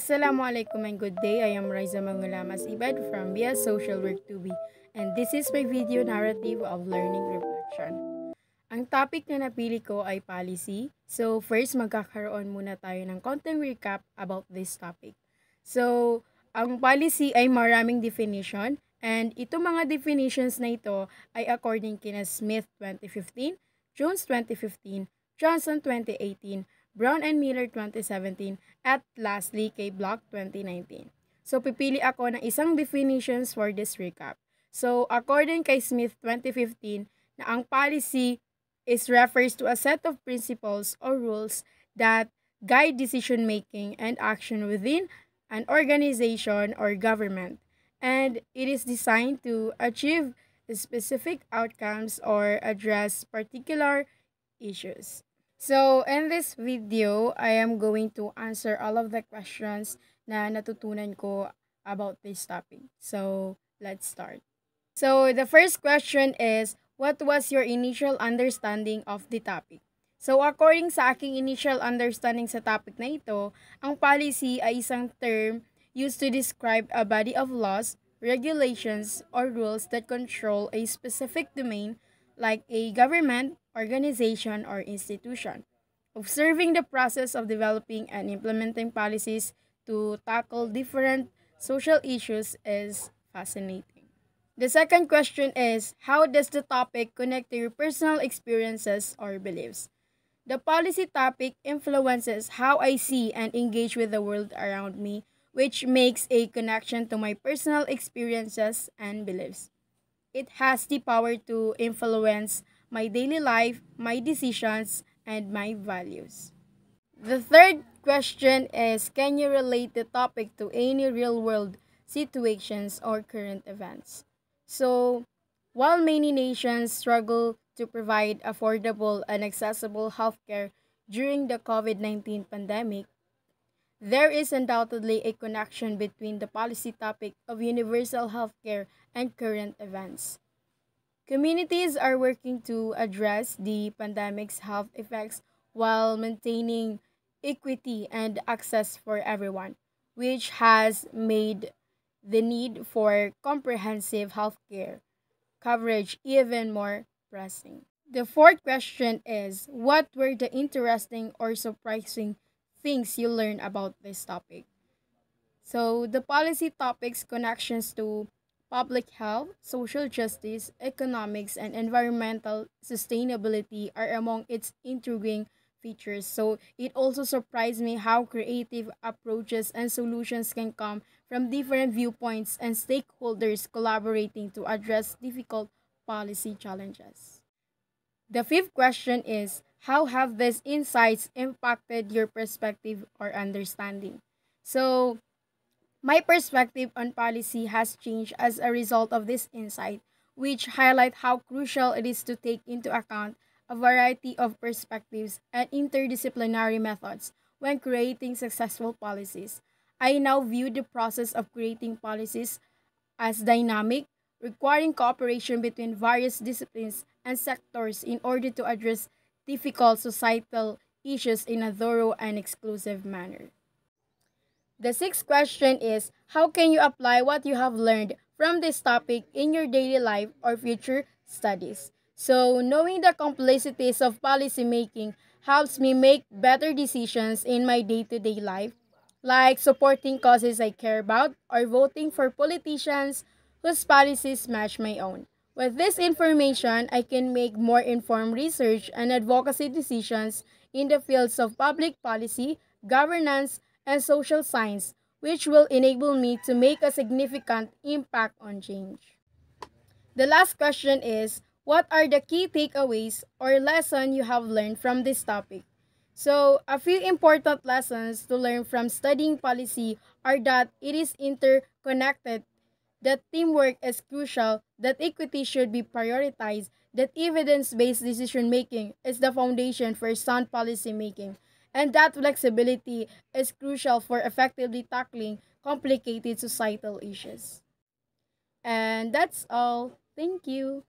Assalamualaikum and good day. I am Riza Mangulamas Ibad from BS Social Work 2B and this is my video narrative of learning reflection. Ang topic na napili ko ay policy. So first magkakaroon muna tayo ng konting recap about this topic. So ang policy ay maraming definition and ito mga definitions na ito ay according kina Smith 2015, Jones 2015, Johnson 2018, Brown and Miller 2017, at lastly kay Block 2019. So pipili ako ng isang definitions for this recap. So according kay Smith 2015, na ang policy is refers to a set of principles or rules that guide decision making and action within an organization or government and it is designed to achieve specific outcomes or address particular issues. So, in this video, I am going to answer all of the questions na natutunan ko about this topic. So, let's start. So, the first question is, what was your initial understanding of the topic? So, according sa aking initial understanding sa topic na ito, ang policy ay isang term used to describe a body of laws, regulations, or rules that control a specific domain like a government, organization, or institution, observing the process of developing and implementing policies to tackle different social issues is fascinating. The second question is how does the topic connect to your personal experiences or beliefs? The policy topic influences how I see and engage with the world around me, which makes a connection to my personal experiences and beliefs. It has the power to influence my daily life, my decisions, and my values. The third question is Can you relate the topic to any real world situations or current events? So, while many nations struggle to provide affordable and accessible healthcare during the COVID 19 pandemic, There is undoubtedly a connection between the policy topic of universal healthcare and current events. Communities are working to address the pandemic's health effects while maintaining equity and access for everyone, which has made the need for comprehensive healthcare coverage even more pressing. The fourth question is What were the interesting or surprising things you learn about this topic. So, the policy topics connections to public health, social justice, economics, and environmental sustainability are among its intriguing features. So, it also surprised me how creative approaches and solutions can come from different viewpoints and stakeholders collaborating to address difficult policy challenges. The fifth question is how have these insights impacted your perspective or understanding? So, my perspective on policy has changed as a result of this insight, which highlight how crucial it is to take into account a variety of perspectives and interdisciplinary methods when creating successful policies. I now view the process of creating policies as dynamic, requiring cooperation between various disciplines and sectors in order to address difficult societal issues in a thorough and exclusive manner. The sixth question is How can you apply what you have learned from this topic in your daily life or future studies? So, knowing the complexities of policy making helps me make better decisions in my day to day life, like supporting causes I care about or voting for politicians whose policies match my own. With this information, I can make more informed research and advocacy decisions in the fields of public policy, governance, and social science, which will enable me to make a significant impact on change. The last question is, what are the key takeaways or lessons you have learned from this topic? So, a few important lessons to learn from studying policy are that it is interconnected that teamwork is crucial, that equity should be prioritized, that evidence-based decision-making is the foundation for sound policy-making, and that flexibility is crucial for effectively tackling complicated societal issues. And that's all. Thank you.